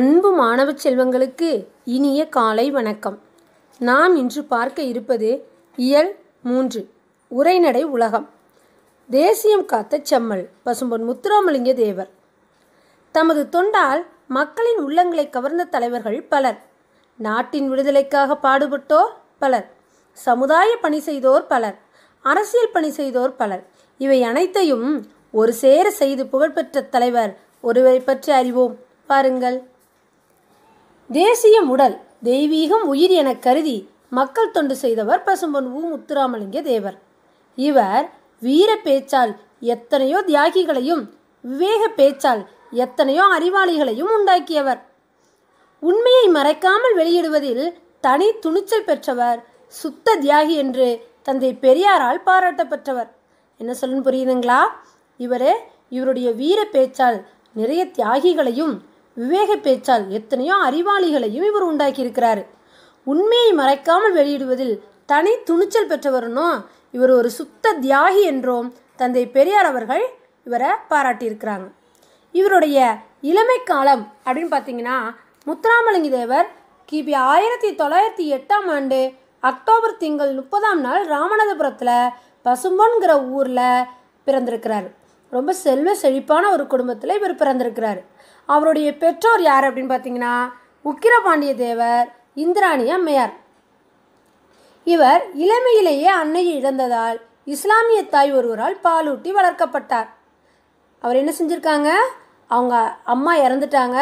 அன்பு மாணவ செல்வங்களுக்கு இனிய காலை வணக்கம் நாம் இன்று பார்க்க இருப்பது இயல் மூன்று உரைநடை உலகம் தேசியம் காத்த செம்மல் பசும்பொன் முத்துராமலிங்க தேவர் தமது தொண்டால் மக்களின் உள்ளங்களை கவர்ந்த தலைவர்கள் பலர் நாட்டின் விடுதலைக்காக பாடுபட்டோர் பலர் சமுதாய பணி செய்தோர் பலர் அரசியல் பணி செய்தோர் பலர் இவை அனைத்தையும் ஒரு சேர செய்து புகழ்பெற்ற தலைவர் ஒருவரை பற்றி அறிவோம் பாருங்கள் தேசியம் உடல் தெய்வீகம் உயிர் என கருதி மக்கள் தொண்டு செய்தவர் பசும்பொன் ஊ முத்துராமலிங்க தேவர் இவர் வீர பேச்சால் எத்தனையோ தியாகிகளையும் விவேக பேச்சால் எத்தனையோ அறிவாளிகளையும் உண்டாக்கியவர் உண்மையை மறைக்காமல் வெளியிடுவதில் தனி துணிச்சல் பெற்றவர் சுத்த தியாகி என்று தந்தை பெரியாரால் பாராட்ட பெற்றவர் என்ன சொல்லுன்னு புரியுதுங்களா இவர் இவருடைய வீர பேச்சால் நிறைய தியாகிகளையும் விவேக பேச்சால் எத்தனையோ அறிவாளிகளையும் இவர் உண்டாக்கியிருக்கிறார் உண்மையை மறைக்காமல் வெளியிடுவதில் தனி துணிச்சல் பெற்றவருனோ இவர் ஒரு சுத்த தியாகி என்றும் தந்தை பெரியார் அவர்கள் இவரை பாராட்டியிருக்கிறாங்க இவருடைய இளமை காலம் அப்படின்னு பார்த்தீங்கன்னா முத்துராமலிங்க தேவர் கிபி ஆயிரத்தி தொள்ளாயிரத்தி எட்டாம் ஆண்டு அக்டோபர் திங்கள் முப்பதாம் நாள் ராமநாதபுரத்தில் பசும்பொன்கிற ஊரில் பிறந்திருக்கிறார் ரொம்ப செல்வ செழிப்பான ஒரு குடும்பத்தில் இவர் பிறந்திருக்கிறார் அவருடைய பெற்றோர் யார் அப்படின்னு பார்த்தீங்கன்னா உக்கிரபாண்டிய தேவர் இந்திராணி அம்மையார் இவர் இளமையிலேயே அன்னையை இழந்ததால் இஸ்லாமிய தாய் ஒருவரால் பாலூட்டி வளர்க்கப்பட்டார் அவர் என்ன செஞ்சுருக்காங்க அவங்க அம்மா இறந்துட்டாங்க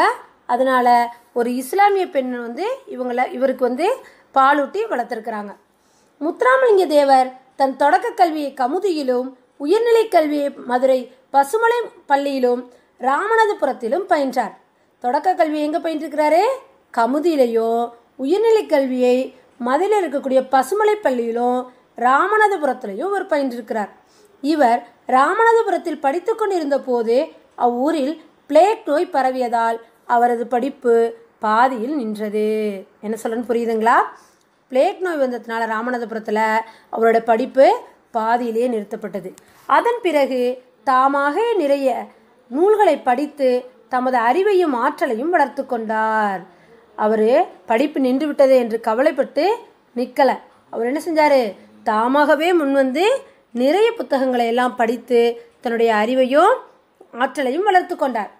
அதனால் ஒரு இஸ்லாமிய பெண் வந்து இவங்களை இவருக்கு வந்து பாலூட்டி வளர்த்துருக்குறாங்க முத்துராமலிங்க தேவர் தன் தொடக்க கல்வியை கமுதியிலும் உயர்நிலை கல்வியை மதுரை பசுமலை பள்ளியிலும் ராமநாதபுரத்திலும் பயின்றார் தொடக்க கல்வி எங்கே பயின்றிருக்கிறாரு கமுதியிலையோ உயர்நிலை கல்வியை மதுரையில் இருக்கக்கூடிய பசுமலை பள்ளியிலும் ராமநாதபுரத்திலையும் இவர் பயின்றிருக்கிறார் இவர் ராமநாதபுரத்தில் படித்து கொண்டிருந்த போது அவ்வூரில் பிளேக் நோய் பரவியதால் அவரது படிப்பு பாதியில் நின்றது என்ன சொல்லணும்னு புரியுதுங்களா பிளேக் நோய் வந்ததுனால ராமநாதபுரத்தில் அவரோட படிப்பு பாதியிலேயே நிறுத்தப்பட்டது அதன் பிறகு தாமாக நிறைய நூல்களை படித்து தமது அறிவையும் ஆற்றலையும் வளர்த்து கொண்டார் அவர் படிப்பு நின்றுவிட்டது என்று கவலைப்பட்டு நிற்கலை அவர் என்ன செஞ்சார் தாமாகவே முன்வந்து நிறைய புத்தகங்களை எல்லாம் படித்து தன்னுடைய அறிவையும் ஆற்றலையும் வளர்த்து கொண்டார்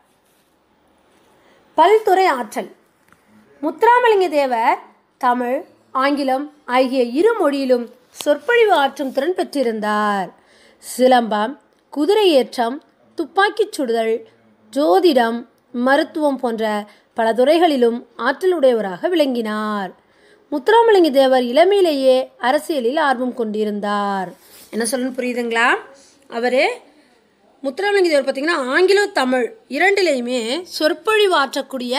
பல்துறை ஆற்றல் முத்துராமலிங்க தேவர் தமிழ் ஆங்கிலம் ஆகிய இரு மொழியிலும் சொற்பொழிவு ஆற்றும் திறன் பெற்றிருந்தார் சிலம்பம் குதிரை ஏற்றம் துப்பாக்கிச் சுடுதல் ஜோதிடம் மருத்துவம் போன்ற பல துறைகளிலும் ஆற்றலுடையவராக விளங்கினார் முத்துராமலிங்க தேவர் இளமையிலேயே அரசியலில் ஆர்வம் கொண்டிருந்தார் என்ன சொல்லணும் புரியுதுங்களா அவர் முத்துராமலிங்க தேவர் பார்த்தீங்கன்னா ஆங்கிலோ தமிழ் இரண்டுலேயுமே சொற்பொழிவு ஆற்றக்கூடிய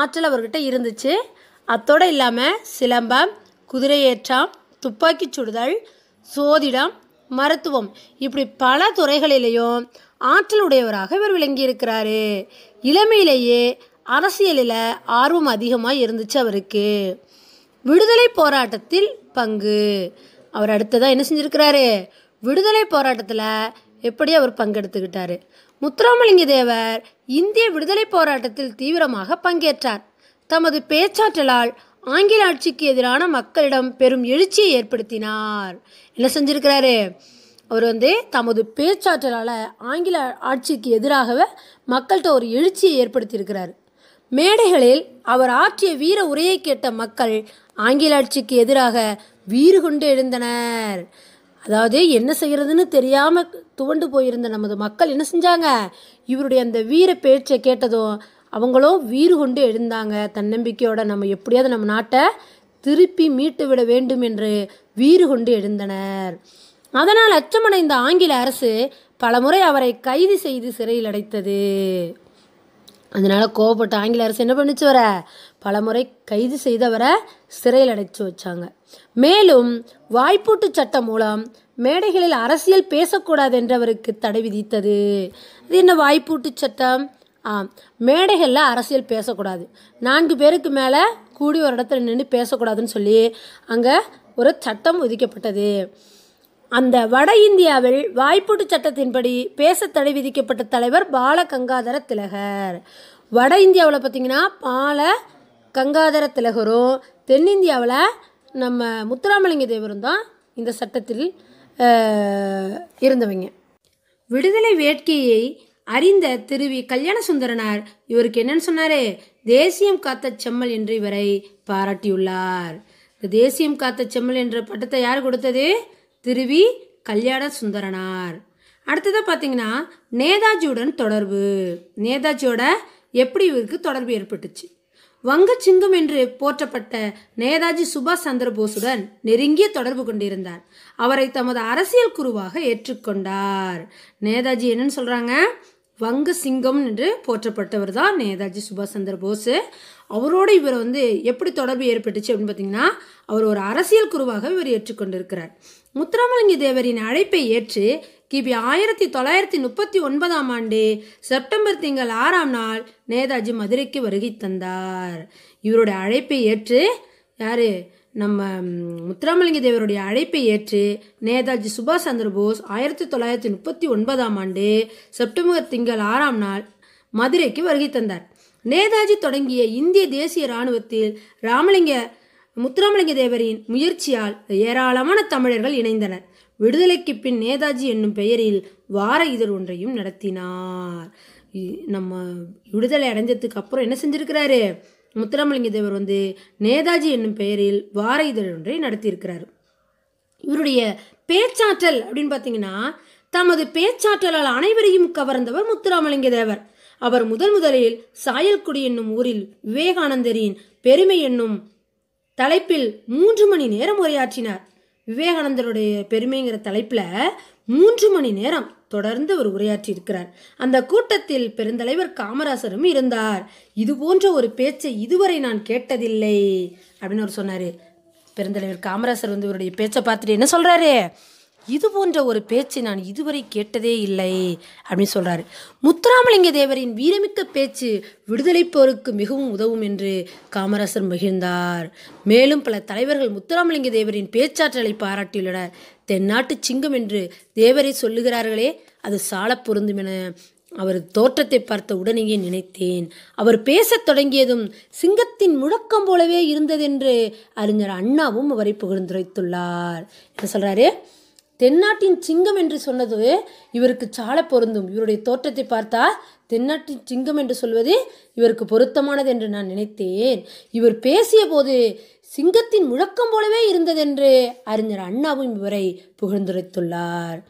ஆற்றல் அவர்கிட்ட இருந்துச்சு அத்தோடு இல்லாமல் சிலம்பம் குதிரையேற்றம் துப்பாக்கி சுடுதல் சோதிடம் மருத்துவம் இப்படி பல துறைகளிலையும் ஆற்றல் உடையவராக இவர் விளங்கியிருக்கிறாரு இளமையிலேயே அரசியலில் ஆர்வம் அதிகமாக இருந்துச்சு அவருக்கு விடுதலை போராட்டத்தில் பங்கு அவர் அடுத்ததாக என்ன செஞ்சுருக்கிறாரு விடுதலை போராட்டத்தில் எப்படி அவர் பங்கெடுத்துக்கிட்டாரு முத்துராமலிங்க தேவர் இந்திய விடுதலை போராட்டத்தில் தீவிரமாக பங்கேற்றார் தமது பேச்சாற்றலால் ஆங்கில ஆட்சிக்கு எதிரான மக்களிடம் பெரும் எழுச்சியை ஏற்படுத்தினார் என்ன செஞ்சிருக்கிறாரு அவர் வந்து தமது பேச்சாற்றலால் ஆங்கில ஆட்சிக்கு எதிராகவே மக்கள்கிட்ட ஒரு எழுச்சியை ஏற்படுத்தியிருக்கிறார் மேடைகளில் அவர் ஆற்றிய வீர உரையை கேட்ட மக்கள் ஆங்கில ஆட்சிக்கு எதிராக வீறு கொண்டு எழுந்தனர் அதாவது என்ன செய்கிறதுன்னு தெரியாமல் துவண்டு போயிருந்த நமது மக்கள் என்ன செஞ்சாங்க இவருடைய அந்த வீர பேச்சை கேட்டதும் அவங்களும் வீறு கொண்டு எழுந்தாங்க தன்னம்பிக்கையோட நம்ம எப்படியாவது நம்ம நாட்டை திருப்பி மீட்டு விட வேண்டும் என்று வீறு கொண்டு எழுந்தனர் அதனால் அச்சமடைந்த ஆங்கில அரசு பலமுறை அவரை கைது செய்து சிறையில் அடைத்தது அதனால் கோவப்பட்ட ஆங்கில அரசு என்ன பண்ணிச்சு வர பலமுறை கைது செய்தவரை சிறையில் அடைச்சு வச்சாங்க மேலும் வாய்ப்பூட்டு சட்டம் மூலம் மேடைகளில் அரசியல் பேசக்கூடாது என்றவருக்கு தடை விதித்தது இது என்ன வாய்ப்பூட்டு சட்டம் ஆ மேடைகளில் அரசியல் பேசக்கூடாது நான்கு பேருக்கு மேலே கூடி ஒரு இடத்துல நின்று பேசக்கூடாதுன்னு சொல்லி அங்கே ஒரு சட்டம் ஒதுக்கப்பட்டது அந்த வட இந்தியாவில் வாய்ப்பூட்டு சட்டத்தின்படி பேச தடை விதிக்கப்பட்ட தலைவர் பால கங்காதர திலகர் வட இந்தியாவில் பார்த்திங்கன்னா பால கங்காதர திலகரும் தென்னிந்தியாவில் நம்ம முத்துராமலிங்க தேவரும் தான் இந்த சட்டத்தில் இருந்தவங்க விடுதலை வேட்கையை அறிந்த திருவி கல்யாண சுந்தரனார் இவருக்கு என்னன்னு சொன்னாரு தேசியம் காத்த செம்மல் என்று இவரை பாராட்டியுள்ளார் தேசியம் காத்த செம்மல் என்ற பட்டத்தை யார் கொடுத்தது திருவி கல்யாண சுந்தரனார் அடுத்ததாக பார்த்தீங்கன்னா நேதாஜியுடன் தொடர்பு நேதாஜியோட எப்படி இவருக்கு தொடர்பு ஏற்பட்டுச்சு வங்க சிங்கம் என்று போற்றப்பட்ட நேதாஜி சுபாஷ் சந்திர போஸுடன் நெருங்கிய தொடர்பு கொண்டிருந்தார் அவரை தமது அரசியல் குருவாக ஏற்றுக்கொண்டார் நேதாஜி என்னன்னு சொல்கிறாங்க வங்க சிங்கம் என்று போற்றப்பட்டவர் தான் நேதாஜி சுபாஷ் சந்திர போஸ் அவரோடு இவர் வந்து எப்படி தொடர்பு ஏற்பட்டுச்சு அப்படின்னு பார்த்தீங்கன்னா அவர் ஒரு அரசியல் குருவாக இவர் ஏற்றுக்கொண்டிருக்கிறார் முத்துராமலிங்க தேவரின் அழைப்பை ஏற்று கிபி ஆயிரத்தி தொள்ளாயிரத்தி முப்பத்தி ஒன்பதாம் ஆண்டு செப்டம்பர் திங்கள் ஆறாம் நாள் நேதாஜி மதுரைக்கு வருகை தந்தார் இவருடைய அழைப்பை ஏற்று யாரு நம்ம முத்துராமலிங்க தேவருடைய அழைப்பை ஏற்று நேதாஜி சுபாஷ் சந்திர போஸ் ஆயிரத்தி தொள்ளாயிரத்தி முப்பத்தி ஒன்பதாம் ஆண்டு செப்டம்பர் திங்கள் ஆறாம் நாள் மதுரைக்கு வருகை தந்தார் நேதாஜி தொடங்கிய இந்திய தேசிய இராணுவத்தில் ராமலிங்க முத்துராமலிங்க தேவரின் முயற்சியால் ஏராளமான தமிழர்கள் இணைந்தனர் விடுதலைக்கு பின் நேதாஜி என்னும் பெயரில் வார இதழ் ஒன்றையும் நடத்தினார் நம்ம விடுதலை அடைஞ்சதுக்கு அப்புறம் என்ன செஞ்சிருக்கிறாரு முத்துராமலிங்க தேவர் வந்து நேதாஜி என்னும் பெயரில் வார இதழ் ஒன்றை நடத்தியிருக்கிறார் இவருடைய பேச்சாற்றல் அப்படின்னு பார்த்தீங்கன்னா தமது பேச்சாற்றலால் அனைவரையும் கவர்ந்தவர் முத்துராமலிங்க தேவர் அவர் முதல் முதலில் சாயல்குடி என்னும் ஊரில் விவேகானந்தரின் பெருமை என்னும் தலைப்பில் மூன்று மணி நேரம் உரையாற்றினார் விவேகானந்தருடைய பெருமைங்கிற தலைப்பில் மூன்று மணி நேரம் தொடர்ந்து அவர் உரையாற்றி இருக்கிறார் அந்த கூட்டத்தில் பெருந்தலைவர் காமராசரும் இருந்தார் இது போன்ற ஒரு பேச்சை இதுவரை நான் கேட்டதில்லை அப்படின்னு அவர் சொன்னார் பெருந்தலைவர் காமராசர் வந்து இவருடைய பேச்சை பார்த்துட்டு என்ன சொல்கிறாரு இது போன்ற ஒரு பேச்சு நான் இதுவரை கேட்டதே இல்லை அப்படின்னு சொல்கிறாரு முத்துராமலிங்க தேவரின் வீரமிக்க பேச்சு விடுதலை போருக்கு மிகவும் உதவும் என்று காமராசர் மகிழ்ந்தார் மேலும் பல தலைவர்கள் முத்துராமலிங்க தேவரின் பேச்சாற்றலை பாராட்டியுள்ளனர் தென்னாட்டு சிங்கம் என்று தேவரை சொல்லுகிறார்களே அது சால பொருந்தும் என அவர் தோற்றத்தை பார்த்த உடனேயே நினைத்தேன் அவர் பேசத் தொடங்கியதும் சிங்கத்தின் முழக்கம் போலவே இருந்ததென்று அறிஞர் அண்ணாவும் அவரை புகழ்ந்துரைத்துள்ளார் என்ன சொல்கிறாரு தென்னாட்டின் சிங்கம் என்று சொன்னது இவருக்கு சால பொருந்தும் இவருடைய தோற்றத்தை பார்த்தா தென்னாட்டின் சிங்கம் என்று சொல்வது இவருக்கு பொருத்தமானது என்று நான் நினைத்தேன் இவர் பேசிய போது சிங்கத்தின் முழக்கம் போலவே இருந்ததென்று அறிஞர் அண்ணாவும் இவரை புகழ்ந்துரைத்துள்ளார்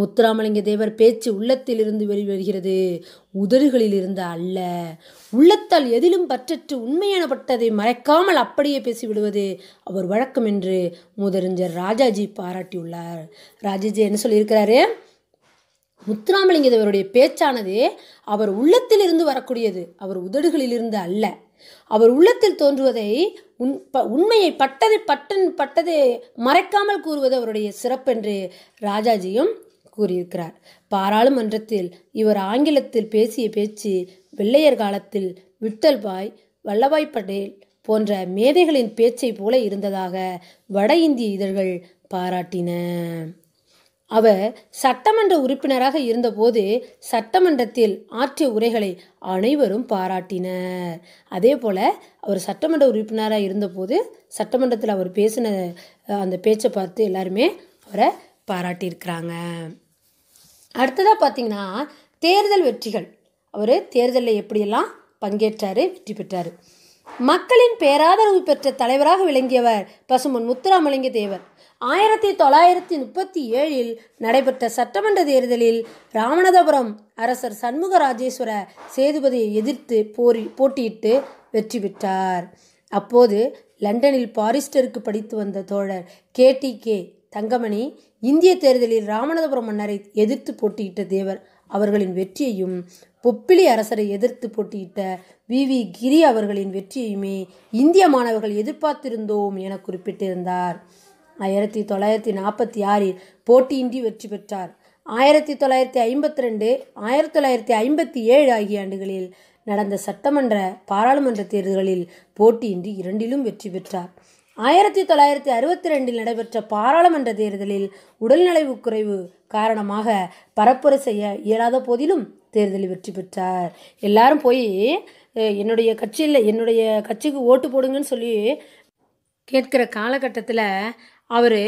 முத்துராமலிங்க தேவர் பேச்சு உள்ளத்திலிருந்து வெளிவருகிறது உதடுகளில் இருந்து அல்ல உள்ளத்தால் எதிலும் பற்றற்று உண்மையானப்பட்டதை மறைக்காமல் அப்படியே பேசிவிடுவது அவர் வழக்கம் என்று முதறிஞர் ராஜாஜி பாராட்டியுள்ளார் ராஜாஜி என்ன சொல்லியிருக்கிறாரு முத்துராமலிங்க தேவருடைய பேச்சானது அவர் உள்ளத்திலிருந்து வரக்கூடியது அவர் உதடுகளிலிருந்து அல்ல அவர் உள்ளத்தில் தோன்றுவதை உண் ப உண்மையை பட்டதை பட்டன் பட்டதை மறைக்காமல் கூறுவது அவருடைய சிறப்பென்று ராஜாஜியும் கூறியிருக்கிறார் பாராளுமன்றத்தில் இவர் ஆங்கிலத்தில் பேசிய பேச்சு வெள்ளையர் காலத்தில் விட்டல்பாய் வல்லபாய் பட்டேல் போன்ற மேதைகளின் பேச்சை போல இருந்ததாக வட இந்திய இதழ்கள் பாராட்டின அவர் சட்டமன்ற உறுப்பினராக இருந்தபோது சட்டமன்றத்தில் ஆற்றிய உரைகளை அனைவரும் பாராட்டினர் அதே போல் அவர் சட்டமன்ற உறுப்பினராக இருந்தபோது சட்டமன்றத்தில் அவர் பேசின அந்த பேச்சை பார்த்து எல்லாருமே அவரை பாராட்டியிருக்கிறாங்க அடுத்ததாக பார்த்தீங்கன்னா தேர்தல் வெற்றிகள் அவர் தேர்தலில் எப்படியெல்லாம் பங்கேற்றார் வெற்றி பெற்றார் மக்களின் பேராதரவு பெற்ற தலைவராக விளங்கியவர் பசுமன் முத்துராமலிங்க தேவர் ஆயிரத்தி தொள்ளாயிரத்தி முப்பத்தி ஏழில் நடைபெற்ற சட்டமன்ற தேர்தலில் ராமநாதபுரம் அரசர் சண்முக ராஜேஸ்வர சேதுபதியை எதிர்த்து போரி போட்டியிட்டு வெற்றி பெற்றார் அப்போது லண்டனில் பாரிஸ்டருக்கு படித்து வந்த தோழர் கே தங்கமணி இந்திய தேர்தலில் ராமநாதபுரம் மன்னரை எதிர்த்து போட்டியிட்ட தேவர் அவர்களின் வெற்றியையும் பொப்பிளி அரசரை எதிர்த்து போட்டியிட்ட வி வி கிரி அவர்களின் வெற்றியுமே இந்திய மாணவர்கள் எதிர்பார்த்திருந்தோம் என குறிப்பிட்டிருந்தார் ஆயிரத்தி தொள்ளாயிரத்தி நாற்பத்தி ஆறில் போட்டியின்றி வெற்றி பெற்றார் ஆயிரத்தி தொள்ளாயிரத்தி ஐம்பத்தி ரெண்டு ஆயிரத்தி தொள்ளாயிரத்தி ஐம்பத்தி ஏழு ஆகிய ஆண்டுகளில் நடந்த சட்டமன்ற பாராளுமன்ற தேர்தல்களில் போட்டியின்றி இரண்டிலும் வெற்றி பெற்றார் ஆயிரத்தி தொள்ளாயிரத்தி அறுபத்தி ரெண்டில் நடைபெற்ற பாராளுமன்ற தேர்தலில் உடல்நலைவு குறைவு காரணமாக பரப்புரை செய்ய இயலாத போதிலும் தேர்தலில் வெற்றி பெற்றார் எல்லாரும் போய் என்னுடைய கட்சியில் என்னுடைய கட்சிக்கு ஓட்டு போடுங்கன்னு சொல்லி கேட்கிற காலகட்டத்தில் அவர்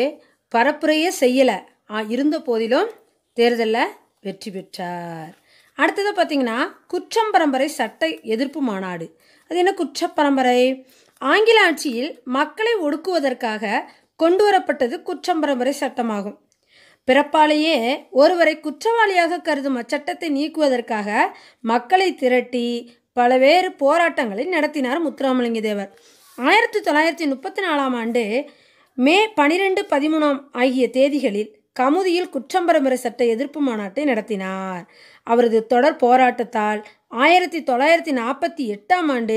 பரப்புரையே செய்யலை இருந்த போதிலும் தேர்தலில் வெற்றி பெற்றார் அடுத்தது பார்த்திங்கன்னா குற்றம் பரம்பரை சட்ட எதிர்ப்பு மாநாடு அது என்ன குற்ற பரம்பரை ஆங்கில ஆட்சியில் மக்களை ஒடுக்குவதற்காக கொண்டு வரப்பட்டது குற்றம் பரம்பரை சட்டமாகும் பிறப்பாலேயே ஒருவரை குற்றவாளியாக கருதும் அச்சட்டத்தை நீக்குவதற்காக மக்களை திரட்டி பலவேறு போராட்டங்களை நடத்தினார் முத்துராமலிங்க தேவர் ஆயிரத்தி தொள்ளாயிரத்தி முப்பத்தி நாலாம் ஆண்டு மே பனிரெண்டு பதிமூணாம் ஆகிய தேதிகளில் கமுதியில் குற்றம்பரம்பரை சட்ட எதிர்ப்பு மாநாட்டை நடத்தினார் அவரது தொடர் போராட்டத்தால் ஆயிரத்தி தொள்ளாயிரத்தி நாற்பத்தி எட்டாம் ஆண்டு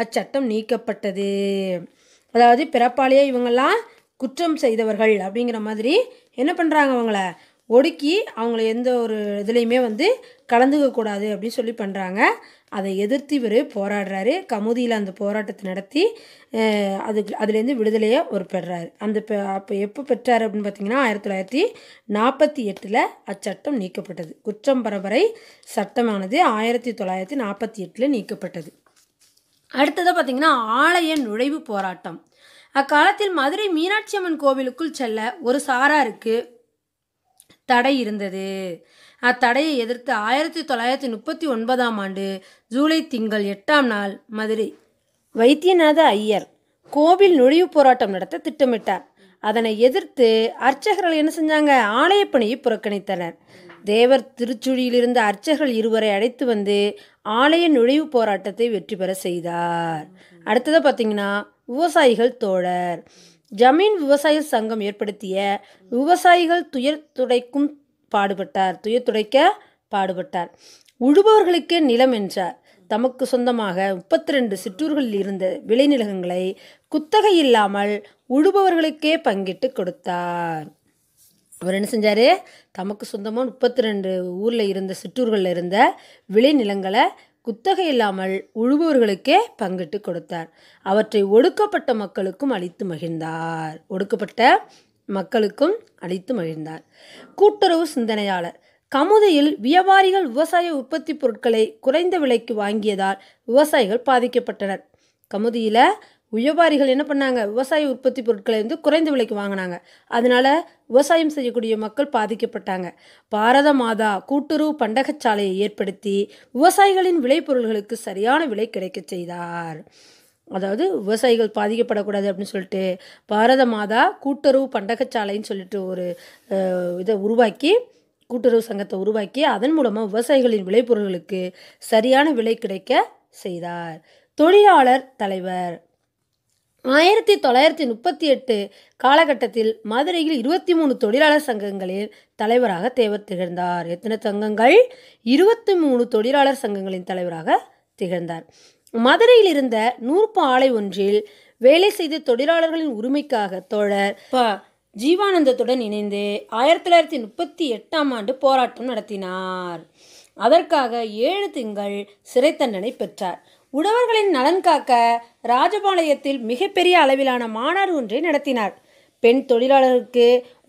அச்சட்டம் நீக்கப்பட்டது அதாவது பிறப்பாலேயே இவங்கெல்லாம் குற்றம் செய்தவர்கள் அப்படிங்கிற மாதிரி என்ன பண்ணுறாங்க அவங்கள ஒடுக்கி அவங்கள எந்த ஒரு இதுலேயுமே வந்து கலந்துக்கக்கூடாது அப்படின்னு சொல்லி பண்ணுறாங்க அதை எதிர்த்து இவர் போராடுறாரு கமுதியில் அந்த போராட்டத்தை நடத்தி அதுக்கு அதுலேருந்து விடுதலையை ஒரு பெறாரு அந்த அப்போ எப்போ பெற்றார் அப்படின்னு பார்த்தீங்கன்னா ஆயிரத்தி தொள்ளாயிரத்தி நாற்பத்தி எட்டில் அச்சட்டம் நீக்கப்பட்டது குற்றம் பரபரை சட்டமானது ஆயிரத்தி தொள்ளாயிரத்தி நாற்பத்தி எட்டில் நீக்கப்பட்டது அடுத்ததாக பார்த்தீங்கன்னா ஆலய நுழைவு போராட்டம் அக்காலத்தில் மதுரை மீனாட்சி அம்மன் கோவிலுக்குள் செல்ல ஒரு சாராருக்கு தடை இருந்தது அத்தடையை எதிர்த்து ஆயிரத்தி தொள்ளாயிரத்தி முப்பத்தி ஒன்பதாம் ஆண்டு ஜூலை திங்கள் எட்டாம் நாள் மதுரை வைத்தியநாத ஐயர் கோவில் நுழைவு போராட்டம் நடத்த திட்டமிட்டார் அதனை எதிர்த்து அர்ச்சகர்கள் என்ன செஞ்சாங்க ஆலயப்பணியை புறக்கணித்தனர் தேவர் திருச்சுழியிலிருந்து அர்ச்சகர்கள் இருவரை அழைத்து வந்து ஆலய நுழைவு போராட்டத்தை வெற்றி பெற செய்தார் அடுத்ததை பார்த்தீங்கன்னா விவசாயிகள் தோழர் ஜமீன் விவசாய சங்கம் ஏற்படுத்திய விவசாயிகள் துயர் துடைக்கும் பாடுபட்டார் துயர் துடைக்க பாடுபட்டார் உழுபவர்களுக்கே நிலம் என்றார் தமக்கு சொந்தமாக முப்பத்தி ரெண்டு சிற்றூர்களில் இருந்த விளைநிலங்களை குத்தகை இல்லாமல் உழுபவர்களுக்கே பங்கிட்டு கொடுத்தார் அவர் என்ன செஞ்சார் தமக்கு சொந்தமாக முப்பத்தி ரெண்டு ஊரில் இருந்த சிற்றூர்களில் இருந்த விளைநிலங்களை குத்தகை இல்லாமல் உழுபவர்களுக்கே பங்கிட்டு கொடுத்தார் அவற்றை ஒடுக்கப்பட்ட மக்களுக்கும் அளித்து மகிழ்ந்தார் ஒடுக்கப்பட்ட மக்களுக்கும் அளித்து மகிழ்ந்தார் கூட்டுறவு சிந்தனையாளர் கமுதையில் வியாபாரிகள் விவசாய உற்பத்தி பொருட்களை குறைந்த விலைக்கு வாங்கியதால் விவசாயிகள் பாதிக்கப்பட்டனர் கமுதியில் வியாபாரிகள் என்ன பண்ணாங்க விவசாய உற்பத்தி பொருட்களை வந்து குறைந்த விலைக்கு வாங்கினாங்க அதனால் விவசாயம் செய்யக்கூடிய மக்கள் பாதிக்கப்பட்டாங்க பாரத மாதா கூட்டுறவு பண்டகச்சாலையை ஏற்படுத்தி விவசாயிகளின் விளைபொருள்களுக்கு சரியான விலை கிடைக்க செய்தார் அதாவது விவசாயிகள் பாதிக்கப்படக்கூடாது அப்படின்னு சொல்லிட்டு பாரத மாதா கூட்டுறவு பண்டகச்சாலைன்னு சொல்லிட்டு ஒரு இதை உருவாக்கி கூட்டுறவு சங்கத்தை உருவாக்கி அதன் மூலமாக விவசாயிகளின் விளைபொருள்களுக்கு சரியான விலை கிடைக்க செய்தார் தொழிலாளர் தலைவர் ஆயிரத்தி தொள்ளாயிரத்தி முப்பத்தி எட்டு காலகட்டத்தில் மதுரையில் இருபத்தி மூணு தொழிலாளர் சங்கங்களின் தலைவராக தேவர் திகழ்ந்தார் எத்தனை சங்கங்கள் இருபத்தி மூணு தொழிலாளர் சங்கங்களின் தலைவராக திகழ்ந்தார் மதுரையில் இருந்த நூற்பு ஆலை ஒன்றில் வேலை செய்த தொழிலாளர்களின் உரிமைக்காக தோழர் ப ஜீவானந்தத்துடன் இணைந்து ஆயிரத்தி தொள்ளாயிரத்தி முப்பத்தி எட்டாம் ஆண்டு போராட்டம் நடத்தினார் அதற்காக ஏழு திங்கள் சிறை தண்டனை பெற்றார் உழவர்களின் நலன் காக்க ராஜபாளையத்தில் மிகப்பெரிய அளவிலான மாநாடு ஒன்றை நடத்தினார் பெண் தொழிலாளருக்கு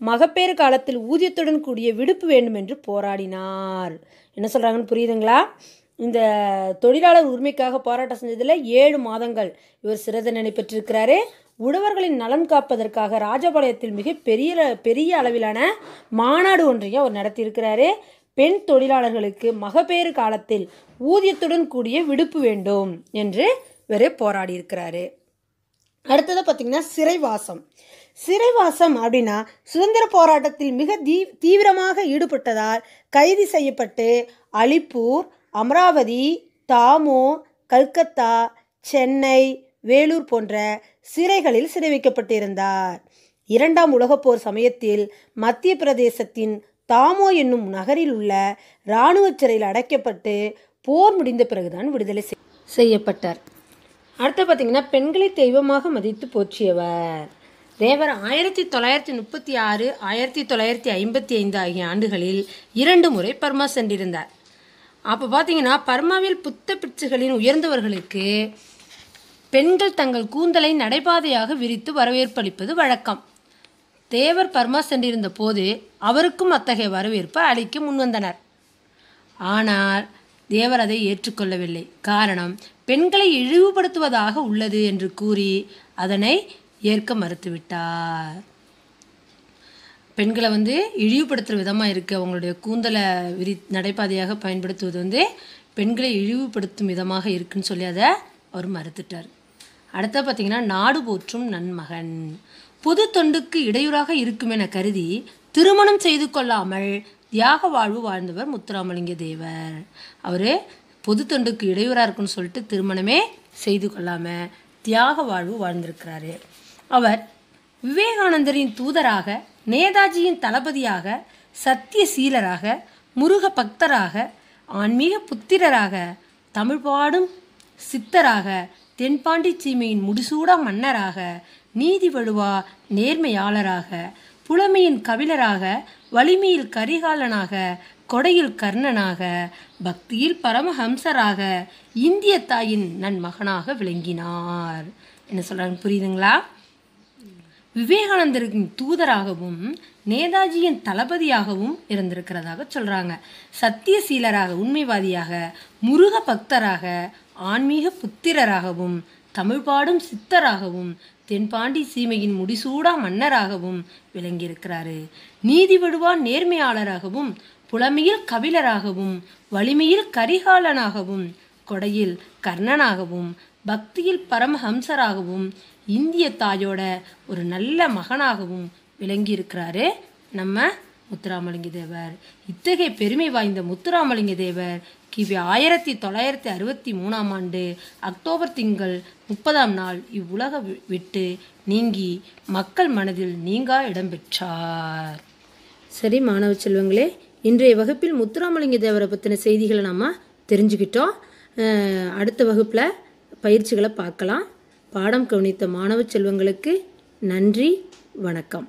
மகப்பேறு காலத்தில் ஊதியத்துடன் கூடிய விடுப்பு வேண்டும் என்று போராடினார் என்ன சொல்கிறாங்கன்னு புரியுதுங்களா இந்த தொழிலாளர் உரிமைக்காக போராட்டம் செஞ்சதில் ஏழு மாதங்கள் இவர் சிறை நினை பெற்றிருக்கிறாரு உழவர்களின் நலன் காப்பதற்காக ராஜபாளையத்தில் மிக பெரிய பெரிய அளவிலான மாநாடு ஒன்றையும் அவர் நடத்தியிருக்கிறாரு பெண் தொழிலாளர்களுக்கு மகப்பேறு காலத்தில் ஊதியத்துடன் கூடிய விடுப்பு வேண்டும் என்று இவர் இருக்கிறாரு அடுத்தது பார்த்தீங்கன்னா சிறைவாசம் சிறைவாசம் அப்படின்னா சுதந்திர போராட்டத்தில் மிக தீ தீவிரமாக ஈடுபட்டதால் கைது செய்யப்பட்டு அலிப்பூர் அமராவதி தாமோ கல்கத்தா சென்னை வேலூர் போன்ற சிறைகளில் சிறை வைக்கப்பட்டிருந்தார் இரண்டாம் உலகப்போர் சமயத்தில் மத்திய பிரதேசத்தின் தாமோ என்னும் நகரில் உள்ள இராணுவ சிறையில் அடைக்கப்பட்டு போர் முடிந்த பிறகுதான் விடுதலை செய்யப்பட்டார் அடுத்து பார்த்தீங்கன்னா பெண்களை தெய்வமாக மதித்து போற்றியவர் தேவர் ஆயிரத்தி தொள்ளாயிரத்தி முப்பத்தி ஆறு ஆயிரத்தி தொள்ளாயிரத்தி ஐம்பத்தி ஐந்து ஆகிய ஆண்டுகளில் இரண்டு முறை பர்மா சென்றிருந்தார் அப்போ பார்த்தீங்கன்னா பர்மாவில் புத்த பிட்சுகளின் உயர்ந்தவர்களுக்கு பெண்கள் தங்கள் கூந்தலை நடைபாதையாக விரித்து வரவேற்பளிப்பது வழக்கம் தேவர் பர்மா சென்றிருந்த போது அவருக்கும் அத்தகைய வரவேற்பு அளிக்க முன்வந்தனர் ஆனால் தேவர் அதை ஏற்றுக்கொள்ளவில்லை காரணம் பெண்களை இழிவுபடுத்துவதாக உள்ளது என்று கூறி அதனை ஏற்க மறுத்துவிட்டார் பெண்களை வந்து இழிவுபடுத்துகிற விதமாக இருக்குது அவங்களுடைய கூந்தலை விரி நடைபாதையாக பயன்படுத்துவது வந்து பெண்களை இழிவுபடுத்தும் விதமாக இருக்குன்னு சொல்லி அதை அவர் மறுத்துட்டார் அடுத்த பார்த்திங்கன்னா நாடு போற்றும் நன்மகன் புது தொண்டுக்கு இடையூறாக இருக்கும் என கருதி திருமணம் செய்து கொள்ளாமல் தியாக வாழ்வு வாழ்ந்தவர் முத்துராமலிங்க தேவர் அவர் பொது தொண்டுக்கு இடையூறாக இருக்குன்னு சொல்லிட்டு திருமணமே செய்து கொள்ளாமல் தியாக வாழ்வு வாழ்ந்திருக்கிறாரு அவர் விவேகானந்தரின் தூதராக நேதாஜியின் தளபதியாக சீலராக முருக பக்தராக ஆன்மீக புத்திரராக தமிழ் பாடும் சித்தராக தென்பாண்டி சீமையின் முடிசூடா மன்னராக நீதி வழுவா நேர்மையாளராக புலமையின் கவிழராக வலிமையில் கரிகாலனாக கொடையில் கர்ணனாக பக்தியில் பரமஹம்சராக இந்திய தாயின் நன்மகனாக விளங்கினார் என்ன சொல்கிறாங்க புரியுதுங்களா விவேகானந்தரின் தூதராகவும் நேதாஜியின் தளபதியாகவும் இருந்திருக்கிறதாக சொல்கிறாங்க சத்தியசீலராக உண்மைவாதியாக முருக பக்தராக ஆன்மீக புத்திரராகவும் தமிழ் பாடும் சித்தராகவும் தென்பாண்டி சீமையின் முடிசூடா மன்னராகவும் விளங்கியிருக்கிறாரு நீதி விடுவான் நேர்மையாளராகவும் புலமையில் கபிலராகவும் வலிமையில் கரிகாலனாகவும் கொடையில் கர்ணனாகவும் பக்தியில் பரமஹம்சராகவும் இந்திய தாயோட ஒரு நல்ல மகனாகவும் விளங்கியிருக்கிறாரு நம்ம முத்துராமலிங்க தேவர் இத்தகைய பெருமை வாய்ந்த முத்துராமலிங்க தேவர் கிபி ஆயிரத்தி தொள்ளாயிரத்தி அறுபத்தி மூணாம் ஆண்டு அக்டோபர் திங்கள் முப்பதாம் நாள் இவ்வுலக விட்டு நீங்கி மக்கள் மனதில் நீங்கா இடம்பெற்றார் சரி மாணவ செல்வங்களே இன்றைய வகுப்பில் முத்துராமலிங்க தேவரை பற்றின செய்திகளை நம்ம தெரிஞ்சுக்கிட்டோம் அடுத்த வகுப்பில் பயிற்சிகளை பார்க்கலாம் பாடம் கவனித்த மாணவ செல்வங்களுக்கு நன்றி வணக்கம்